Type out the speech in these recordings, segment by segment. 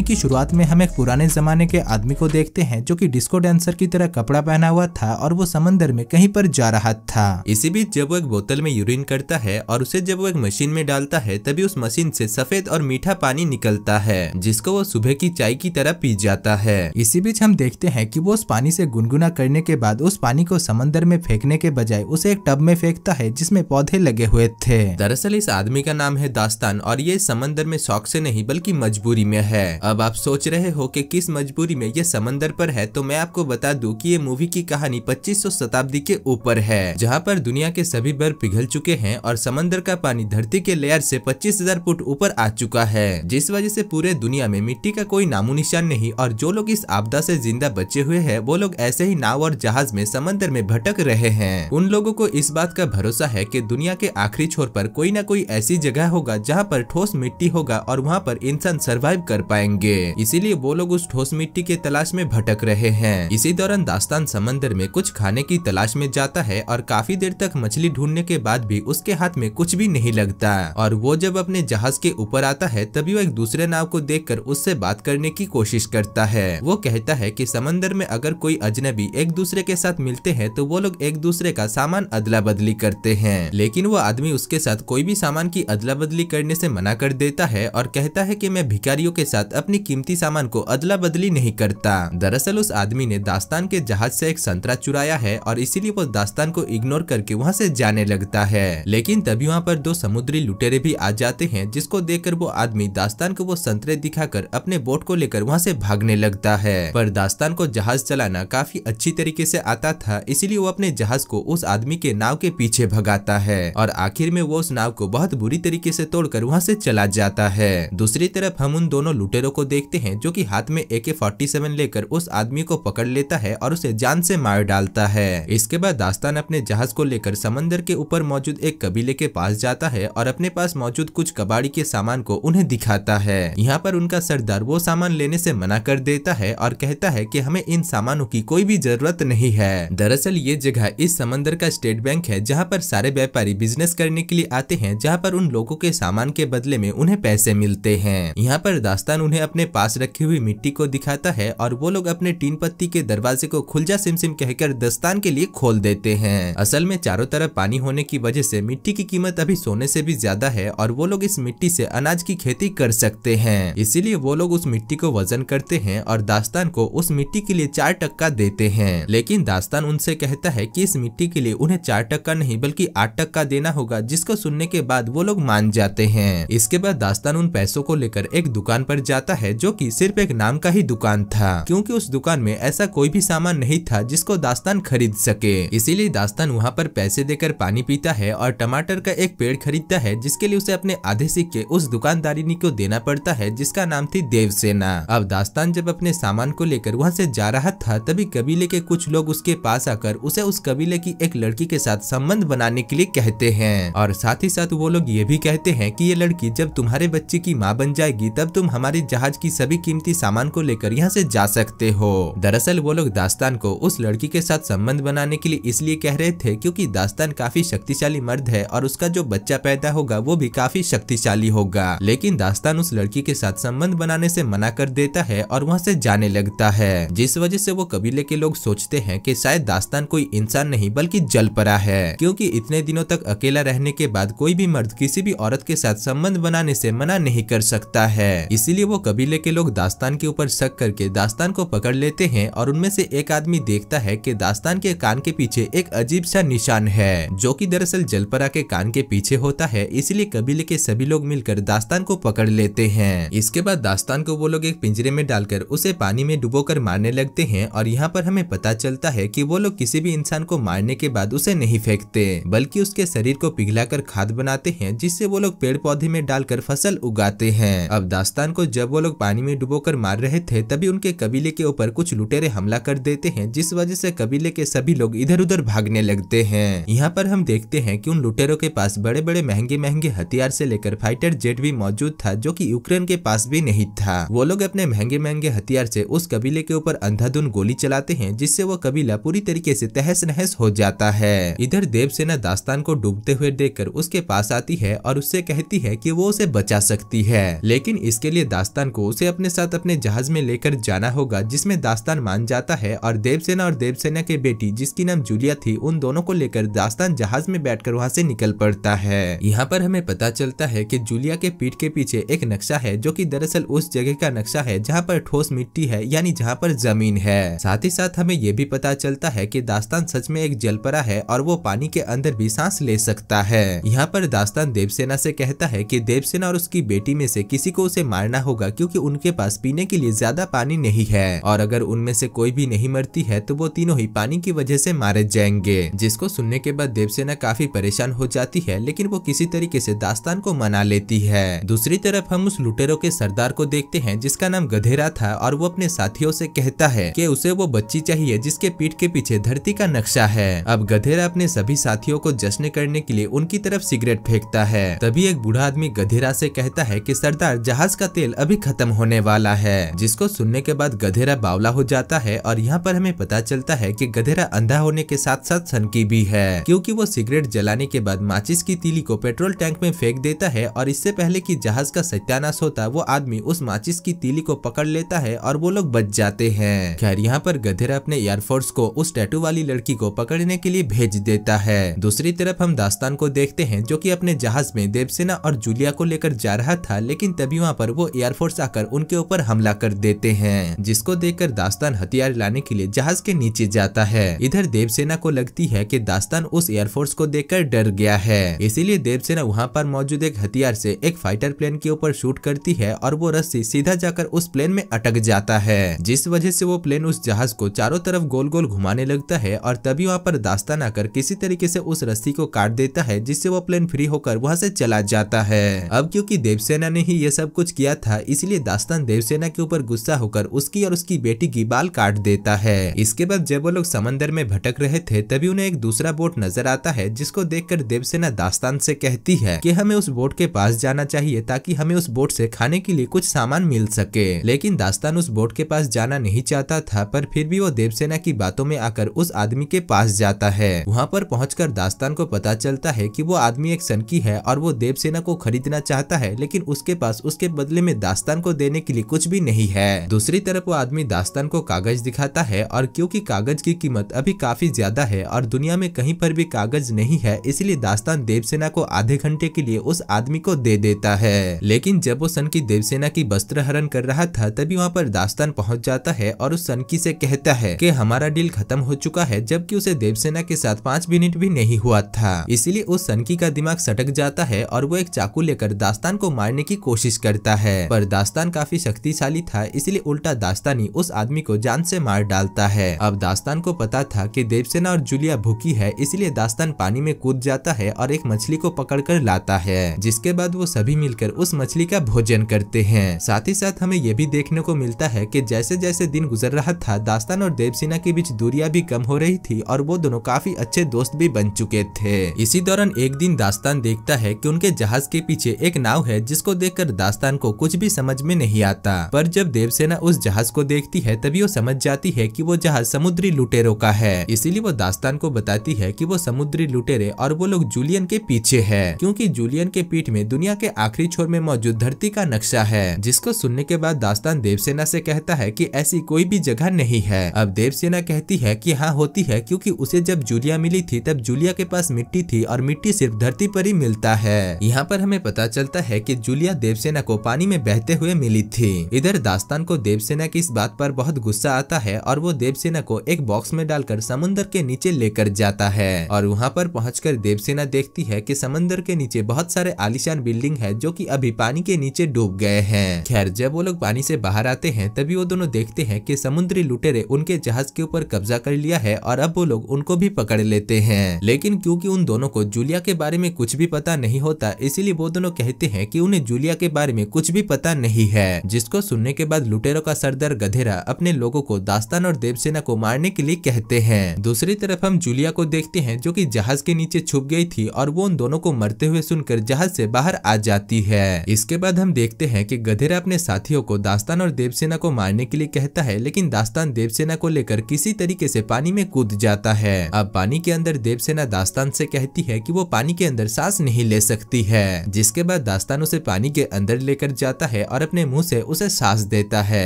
कहानी की शुरुआत में हम एक पुराने जमाने के आदमी को देखते हैं जो कि डिस्को डांसर की तरह कपड़ा पहना हुआ था और वो समंदर में कहीं पर जा रहा था इसी बीच जब वो एक बोतल में यूरिन करता है और उसे जब वो एक मशीन में डालता है तभी उस मशीन से सफेद और मीठा पानी निकलता है जिसको वो सुबह की चाय की तरह पी जाता है इसी बीच हम देखते हैं की वो उस पानी से गुनगुना करने के बाद उस पानी को समंदर में फेंकने के बजाय उसे एक टब में फेंकता है जिसमे पौधे लगे हुए थे दरअसल इस आदमी का नाम है दास्तान और ये समंदर में शौक से नहीं बल्कि मजबूरी में है अब आप सोच रहे हो कि किस मजबूरी में ये समंदर पर है तो मैं आपको बता दूं कि ये मूवी की कहानी 2500 शताब्दी के ऊपर है जहाँ पर दुनिया के सभी बर्फ पिघल चुके हैं और समंदर का पानी धरती के लेयर से 25,000 फुट ऊपर आ चुका है जिस वजह से पूरे दुनिया में मिट्टी का कोई नामो निशान नहीं और जो लोग इस आपदा ऐसी जिंदा बचे हुए है वो लोग ऐसे ही नाव और जहाज में समंदर में भटक रहे हैं उन लोगों को इस बात का भरोसा है की दुनिया के आखिरी छोर पर कोई न कोई ऐसी जगह होगा जहाँ पर ठोस मिट्टी होगा और वहाँ पर इंसान सर्वाइव कर पाएंगे जाएंगे इसीलिए वो लोग उस ठोस मिट्टी के तलाश में भटक रहे हैं इसी दौरान दास्तान समंदर में कुछ खाने की तलाश में जाता है और काफी देर तक मछली ढूंढने के बाद भी उसके हाथ में कुछ भी नहीं लगता और वो जब अपने जहाज के ऊपर आता है तभी वो एक दूसरे नाव को देखकर उससे बात करने की कोशिश करता है वो कहता है की समंदर में अगर कोई अजनबी एक दूसरे के साथ मिलते हैं तो वो लोग एक दूसरे का सामान अदला बदली करते हैं लेकिन वो आदमी उसके साथ कोई भी सामान की अदला बदली करने से मना कर देता है और कहता है कि मैं भिखारियों के साथ अपनी कीमती सामान को अदला बदली नहीं करता दरअसल उस आदमी ने दास्तान के जहाज से एक संतरा चुराया है और इसीलिए वो दास्तान को इग्नोर करके वहाँ से जाने लगता है लेकिन तभी वहाँ पर दो समुद्री लुटेरे भी आ जाते हैं जिसको देख वो आदमी दास्तान को वो संतरे दिखाकर अपने बोट को लेकर वहाँ से भागने लगता है पर दास्तान को जहाज चलाना काफी अच्छी तरीके ऐसी आता था इसीलिए वो अपने जहाज को उस आदमी के नाव के पीछे भगाता है और आखिर में वो उस नाव को बहुत बुरी तरीके ऐसी तोड़कर वहाँ ऐसी चला जाता है दूसरी तरफ हम उन दोनों लुटेरों वालों को देखते हैं जो कि हाथ में ए के लेकर उस आदमी को पकड़ लेता है और उसे जान से मार डालता है इसके बाद दास्तान अपने जहाज को लेकर समंदर के ऊपर मौजूद एक कबीले के पास जाता है और अपने पास मौजूद कुछ कबाड़ी के सामान को उन्हें दिखाता है यहाँ पर उनका सरदार वो सामान लेने से मना कर देता है और कहता है की हमें इन सामानों की कोई भी जरूरत नहीं है दरअसल ये जगह इस समंदर का स्टेट बैंक है जहाँ पर सारे व्यापारी बिजनेस करने के लिए आते हैं जहाँ पर उन लोगों के सामान के बदले में उन्हें पैसे मिलते हैं यहाँ पर दास्तान उन्हें उन्हें अपने पास रखी हुई मिट्टी को दिखाता है और वो लोग अपने टीन पत्ती के दरवाजे को खुलजा सिमसिम कहकर दस्तान के लिए खोल देते हैं असल में चारों तरफ पानी होने की वजह से मिट्टी की कीमत अभी सोने से भी ज्यादा है और वो लोग इस मिट्टी से अनाज की खेती कर सकते हैं इसीलिए वो लोग उस मिट्टी को वजन करते हैं और दास्तान को उस मिट्टी के लिए चार टक्का देते हैं लेकिन दास्तान उनसे कहता है की इस मिट्टी के लिए उन्हें चार टक्का नहीं बल्कि आठ टक्का देना होगा जिसको सुनने के बाद वो लोग मान जाते हैं इसके बाद दास्तान उन पैसों को लेकर एक दुकान पर जाता जाता है जो कि सिर्फ एक नाम का ही दुकान था क्योंकि उस दुकान में ऐसा कोई भी सामान नहीं था जिसको दास्तान खरीद सके इसीलिए दास्तान वहाँ पर पैसे देकर पानी पीता है और टमाटर का एक पेड़ खरीदता है जिसके लिए उसे अपने आधे सिक्के उस दुकानदारिनी को देना पड़ता है जिसका नाम थी देवसेना अब दास्तान जब अपने सामान को लेकर वहाँ से जा रहा था तभी कबीले के कुछ लोग उसके पास आकर उसे उस कबीले की एक लड़की के साथ संबंध बनाने के लिए कहते हैं और साथ ही साथ वो लोग ये भी कहते हैं कि ये लड़की जब तुम्हारे बच्चे की माँ बन जाएगी तब तुम हमारी जहाज की सभी कीमती सामान को लेकर यहाँ से जा सकते हो दरअसल वो लोग दास्तान को उस लड़की के साथ संबंध बनाने के लिए इसलिए कह रहे थे क्योंकि दास्तान काफी शक्तिशाली मर्द है और उसका जो बच्चा पैदा होगा वो भी काफी शक्तिशाली होगा लेकिन दास्तान उस लड़की के साथ संबंध बनाने से मना कर देता है और वहाँ से जाने लगता है जिस वजह से वो कबीले के लोग सोचते है की शायद दास्तान कोई इंसान नहीं बल्कि जल पड़ा है क्योंकि इतने दिनों तक अकेला रहने के बाद कोई भी मर्द किसी भी औरत के साथ संबंध बनाने से मना नहीं कर सकता है इसीलिए वो कबीले के लोग दास्तान के ऊपर शक करके दास्तान को पकड़ लेते हैं और उनमें से एक आदमी देखता है कि दास्तान के कान के पीछे एक अजीब सा निशान है जो कि दरअसल जलपरा के कान के पीछे होता है इसलिए कबीले के सभी लोग मिलकर दास्तान को पकड़ लेते हैं इसके बाद दास्तान को वो लोग एक पिंजरे में डालकर उसे पानी में डुबो कर मारने लगते है और यहाँ पर हमें पता चलता है की वो लोग किसी भी इंसान को मारने के बाद उसे नहीं फेंकते बल्कि उसके शरीर को पिघला खाद बनाते हैं जिससे वो लोग पेड़ पौधे में डालकर फसल उगाते हैं अब दास्तान को जब वो लोग पानी में डुबोकर मार रहे थे तभी उनके कबीले के ऊपर कुछ लुटेरे हमला कर देते हैं जिस वजह से कबीले के सभी लोग इधर उधर भागने लगते हैं यहाँ पर हम देखते हैं कि उन लुटेरों के पास बड़े बड़े महंगे महंगे हथियार से लेकर फाइटर जेट भी मौजूद था जो कि यूक्रेन के पास भी नहीं था वो लोग अपने महंगे महंगे हथियार से उस कबीले के ऊपर अंधाधुन गोली चलाते हैं जिससे वो कबीला पूरी तरीके से तहस नहस हो जाता है इधर देवसेना दास्तान को डूबते हुए देखकर उसके पास आती है और उससे कहती है की वो उसे बचा सकती है लेकिन इसके लिए दास्तान दास्तान को उसे अपने साथ अपने जहाज में लेकर जाना होगा जिसमें दास्तान मान जाता है और देवसेना और देवसेना के बेटी जिसकी नाम जूलिया थी उन दोनों को लेकर दास्तान जहाज में बैठकर वहाँ से निकल पड़ता है यहाँ पर हमें पता चलता है की जूलिया के पीठ के पीछे एक नक्शा है जो की दरअसल उस जगह का नक्शा है जहाँ पर ठोस मिट्टी है यानी जहाँ पर जमीन है साथ ही साथ हमें ये भी पता चलता है की दास्तान सच में एक जलपरा है और वो पानी के अंदर भी सांस ले सकता है यहाँ पर दास्तान देवसेना से कहता है की देवसेना और उसकी बेटी में से किसी को उसे मारना होगा क्योंकि उनके पास पीने के लिए ज्यादा पानी नहीं है और अगर उनमें से कोई भी नहीं मरती है तो वो तीनों ही पानी की वजह से मारे जाएंगे जिसको सुनने के बाद देवसेना काफी परेशान हो जाती है लेकिन वो किसी तरीके से दास्तान को मना लेती है दूसरी तरफ हम उस लुटेरों के सरदार को देखते हैं जिसका नाम गधेरा था और वो अपने साथियों से कहता है कि उसे वो बच्ची चाहिए जिसके पीठ के पीछे धरती का नक्शा है अब गधेरा अपने सभी साथियों को जश्न करने के लिए उनकी तरफ सिगरेट फेंकता है तभी एक बूढ़ा आदमी गधेरा से कहता है कि सरदार जहाज का तेल अभी खत्म होने वाला है जिसको सुनने के बाद गधेरा बावला हो जाता है और यहाँ पर हमें पता चलता है कि गधेरा अंधा होने के साथ साथ सनकी भी है क्योंकि वो सिगरेट जलाने के बाद माचिस की तीली को पेट्रोल टैंक में फेंक देता है और इससे पहले की जहाज का सत्यानाश होता वो आदमी उस माचिस की तीली को पकड़ लेता है और वो लोग बच जाते हैं खैर यहाँ पर गधेरा अपने एयरफोर्स को उस टैटू वाली लड़की को पकड़ने के लिए भेज देता है दूसरी तरफ हम दास्तान को देखते हैं जो की अपने जहाज में देवसेना और जूलिया को लेकर जा रहा था लेकिन तभी वहाँ पर वो एयरफोर्स फोर्स आकर उनके ऊपर हमला कर देते हैं जिसको देखकर दास्तान हथियार लाने के लिए जहाज के नीचे जाता है इधर देवसेना को लगती है कि दास्तान उस एयरफोर्स को देखकर डर गया है इसीलिए देवसेना वहाँ पर मौजूद एक हथियार से एक फाइटर प्लेन के ऊपर शूट करती है और वो रस्सी सीधा जाकर उस प्लेन में अटक जाता है जिस वजह से वो प्लेन उस जहाज को चारों तरफ गोल गोल घुमाने लगता है और तभी वहाँ पर दास्तान आकर किसी तरीके से उस रस्सी को काट देता है जिससे वो प्लेन फ्री होकर वहाँ से चला जाता है अब क्योंकि देवसेना ने ही ये सब कुछ किया था इस इसलिए दास्तान देवसेना के ऊपर गुस्सा होकर उसकी और उसकी बेटी की बाल काट देता है इसके बाद जब वो लोग समंदर में भटक रहे थे तभी उन्हें एक दूसरा बोट नजर आता है जिसको कर देवसेना दास्तान से कहती है की हमें उस बोट के पास जाना चाहिए ताकि हमें उस बोट से खाने के लिए कुछ सामान मिल सके लेकिन दास्तान उस बोट के पास जाना नहीं चाहता था पर फिर भी वो देवसेना की बातों में आकर उस आदमी के पास जाता है वहाँ पर पहुंचकर दास्तान को पता चलता है कि वो आदमी एक सनकी है और वो देवसेना को खरीदना चाहता है लेकिन उसके पास उसके बदले में दास्तान दास्तान को देने के लिए कुछ भी नहीं है दूसरी तरफ वो आदमी दास्तान को कागज दिखाता है और क्योंकि कागज की कीमत अभी काफी ज्यादा है और दुनिया में कहीं पर भी कागज नहीं है इसलिए दास्तान देवसेना को आधे घंटे के लिए उस आदमी को दे देता है लेकिन जब वो सन की देवसेना की वस्त्र हरण कर रहा था तभी वहाँ पर दास्तान पहुँच जाता है और उस सनकी से कहता है की हमारा डील खत्म हो चुका है जबकि उसे देवसेना के साथ पाँच मिनट भी नहीं हुआ था इसीलिए उस सनकी का दिमाग सटक जाता है और वो एक चाकू लेकर दास्तान को मारने की कोशिश करता है पर दास्तान काफी शक्तिशाली था इसलिए उल्टा दास्तानी उस आदमी को जान से मार डालता है अब दास्तान को पता था कि देवसेना और जूलिया भूखी है इसलिए दास्तान पानी में कूद जाता है और एक मछली को पकड़कर लाता है जिसके बाद वो सभी मिलकर उस मछली का भोजन करते हैं साथ ही साथ हमें ये भी देखने को मिलता है की जैसे जैसे दिन गुजर रहा था दास्तान और देवसेना के बीच दूरिया भी कम हो रही थी और वो दोनों काफी अच्छे दोस्त भी बन चुके थे इसी दौरान एक दिन दास्तान देखता है कि उनके जहाज के पीछे एक नाव है जिसको देखकर दास्तान को कुछ भी समझ समझ में नहीं आता पर जब देवसेना उस जहाज को देखती है तभी वो समझ जाती है की वो जहाज समुद्री लुटेरों का है इसीलिए वो दास्तान को बताती है की वो समुद्री लुटेरे और वो लोग जूलियन के पीछे है क्यूँकी जूलियन के पीठ में दुनिया के आखिरी छोर में मौजूद धरती का नक्शा है जिसको सुनने के बाद दास्तान देवसेना से कहता है कि ऐसी कोई भी जगह नहीं है अब देवसेना कहती है कि हाँ होती है क्योंकि उसे जब जूलिया मिली थी तब जूलिया के पास मिट्टी थी और मिट्टी सिर्फ धरती पर ही मिलता है यहाँ पर हमें पता चलता है कि जूलिया देवसेना को पानी में बहते करते हुए मिली थी इधर दास्तान को देवसेना की इस बात पर बहुत गुस्सा आता है और वो देवसेना को एक बॉक्स में डालकर समुन्दर के नीचे लेकर जाता है और वहाँ पर पहुँच देवसेना देखती है की समुन्दर के नीचे बहुत सारे आलिशान बिल्डिंग है जो की अभी पानी के नीचे डूब गए हैं खैर जब वो लोग पानी से बाहर आते हैं तभी वो दोनों देखते हैं कि समुद्री लुटेरे उनके जहाज के ऊपर कब्जा कर लिया है और अब वो लोग उनको भी पकड़ लेते हैं लेकिन क्योंकि उन दोनों को जूलिया के बारे में कुछ भी पता नहीं होता इसीलिए वो दोनों कहते हैं कि उन्हें जूलिया के बारे में कुछ भी पता नहीं है जिसको सुनने के बाद लुटेरों का सरदार गधेरा अपने लोगों को दास्तान और देवसेना को मारने के लिए कहते हैं दूसरी तरफ हम जूलिया को देखते हैं जो की जहाज के नीचे छुप गई थी और वो उन दोनों को मरते हुए सुनकर जहाज से बाहर आ जाती है इसके बाद हम देखते हैं कि गधेरा अपने साथियों को दास्तान और देवसेना को मारने के लिए कहता है लेकिन दास्तान देवसेना को लेकर किसी तरीके से पानी में कूद जाता है अब पानी के अंदर देवसेना दास्तान से कहती है की वो पानी के अंदर सांस नहीं ले सकती है जिसके बाद दास्तान उसे पानी के अंदर लेकर जाता है और अपने मुंह से उसे सांस देता है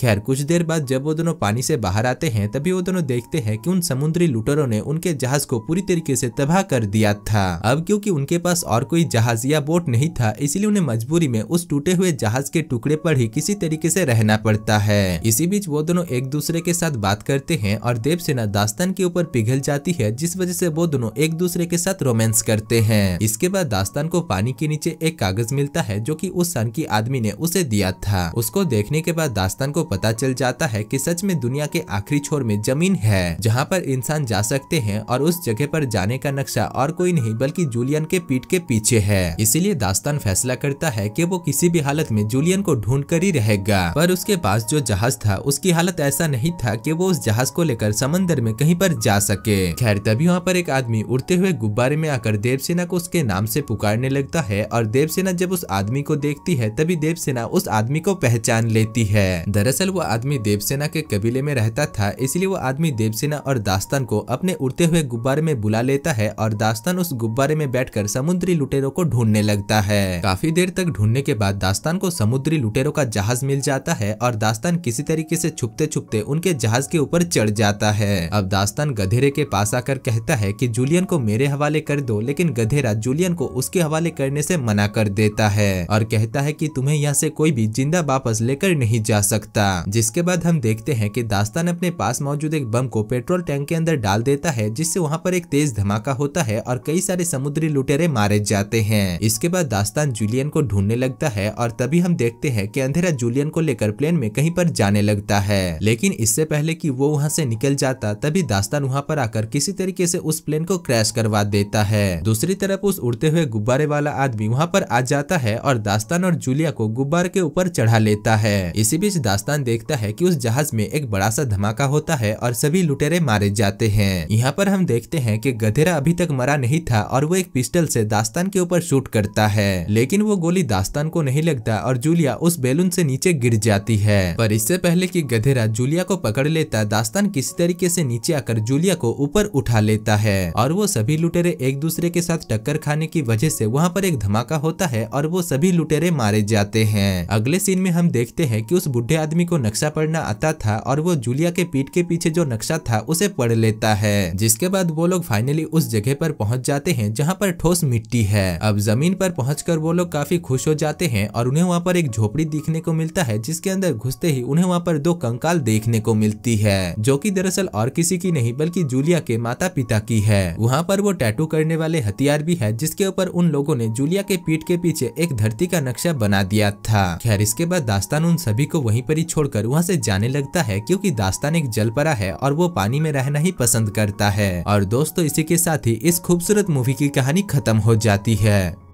खैर कुछ देर बाद जब वो दोनों पानी से बाहर आते हैं तभी वो दोनों देखते हैं कि उन समुद्री लुटरों ने उनके जहाज को पूरी तरीके से तबाह कर दिया था अब क्योंकि उनके पास और कोई जहाज या बोट नहीं था इसलिए उन्हें मजबूरी में उस टूटे हुए जहाज के टुकड़े पर ही किसी तरीके से रहना पड़ता है इसी बीच वो दोनों एक दूसरे के साथ बात करते हैं और देवसेना दास्तान के ऊपर पिघल जाती है जिस वजह से वो दोनों एक दूसरे के साथ रोमांस करते हैं इसके बाद दास्तान को पानी के नीचे एक कागज मिलता है जो की उस सन की आदमी ने उसे दिया दिया था उसको देखने के बाद दास्तान को पता चल जाता है कि सच में दुनिया के आखिरी छोर में जमीन है जहाँ पर इंसान जा सकते हैं और उस जगह पर जाने का नक्शा और कोई नहीं बल्कि जूलियन के पीठ के पीछे है इसीलिए दास्तान फैसला करता है कि वो किसी भी हालत में जूलियन को ढूंढ कर ही रहेगा पर उसके पास जो जहाज था उसकी हालत ऐसा नहीं था कि वो उस जहाज को लेकर समंदर में कहीं पर जा सके खैर तभी वहाँ पर एक आदमी उड़ते हुए गुब्बारे में आकर देवसेना को उसके नाम से पुकारने लगता है और देवसेना जब उस आदमी को देखती है तभी देवसेना उस उस आदमी को पहचान लेती है दरअसल वो आदमी देवसेना के कबीले में रहता था इसलिए वो आदमी देवसेना और दास्तान को अपने उड़ते हुए गुब्बारे में बुला लेता है और दास्तान उस गुब्बारे में बैठकर समुद्री लुटेरों को ढूंढने लगता है काफी देर तक ढूंढने के बाद दास्तान को समुद्री लुटेरों का जहाज मिल जाता है और दास्तान किसी तरीके से छुपते छुपते उनके जहाज के ऊपर चढ़ जाता है अब दास्तान गधेरे के पास आकर कहता है की जूलियन को मेरे हवाले कर दो लेकिन गधेरा जूलियन को उसके हवाले करने से मना कर देता है और कहता है कि तुम्हें यहाँ से कोई भी जिंदा वापस लेकर नहीं जा सकता जिसके बाद हम देखते हैं कि दास्तान अपने पास मौजूद एक बम को पेट्रोल टैंक के अंदर डाल देता है जिससे वहाँ पर एक तेज धमाका होता है और कई सारे समुद्री लुटेरे मारे जाते हैं इसके बाद दास्तान जूलियन को ढूंढने लगता है और तभी हम देखते हैं की अंधेरा जूलियन को लेकर प्लेन में कहीं पर जाने लगता है लेकिन इससे पहले की वो वहाँ से निकल जाता तभी दास्तान वहाँ पर आकर किसी तरीके से उस प्लेन को क्रैश करवा देता है दूसरी तरफ उस उड़ते हुए गुब्बारे वाला आदमी वहाँ पर आ जाता है और दास्तान और जूलिया को गुब्बारे के ऊपर चढ़ा लेता है इसी बीच दास्तान देखता है कि उस जहाज में एक बड़ा सा धमाका होता है और सभी लुटेरे मारे जाते हैं यहाँ पर हम देखते हैं कि गधेरा अभी तक मरा नहीं था और वो एक पिस्टल से दास्तान के ऊपर शूट करता है लेकिन वो गोली दास्तान को नहीं लगता और जूलिया उस बैलून से नीचे गिर जाती है पर इससे पहले की गधेरा जूलिया को पकड़ लेता दास्तान किसी तरीके से नीचे आकर जूलिया को ऊपर उठा लेता है और वो सभी लुटेरे एक दूसरे के साथ टक्कर खाने की वजह से वहाँ पर एक धमाका होता है और वो सभी लुटेरे मारे जाते हैं अगले सीन में हम देखते हैं कि उस बुढ़े आदमी को नक्शा पढ़ना आता था और वो जूलिया के पीठ के पीछे जो नक्शा था उसे पढ़ लेता है जिसके बाद वो लोग फाइनली उस जगह पर पहुंच जाते हैं जहाँ पर ठोस मिट्टी है अब जमीन पर पहुंच वो लोग काफी खुश हो जाते हैं और उन्हें वहाँ पर एक झोपड़ी दिखने को मिलता है जिसके अंदर घुसते ही उन्हें वहाँ पर दो कंकाल देखने को मिलती है जो की दरअसल और किसी की नहीं बल्कि जूलिया के माता पिता की है वहाँ पर वो टैटू करने वाले हथियार भी है जिसके ऊपर उन लोगों ने जूलिया के पीठ के पीछे एक धरती का नक्शा बना दिया था खैर इसके बाद दास्तान उन सभी को वहीं पर ही छोड़कर वहाँ से जाने लगता है क्योंकि दास्तान एक जलपरा है और वो पानी में रहना ही पसंद करता है और दोस्तों इसी के साथ ही इस खूबसूरत मूवी की कहानी खत्म हो जाती है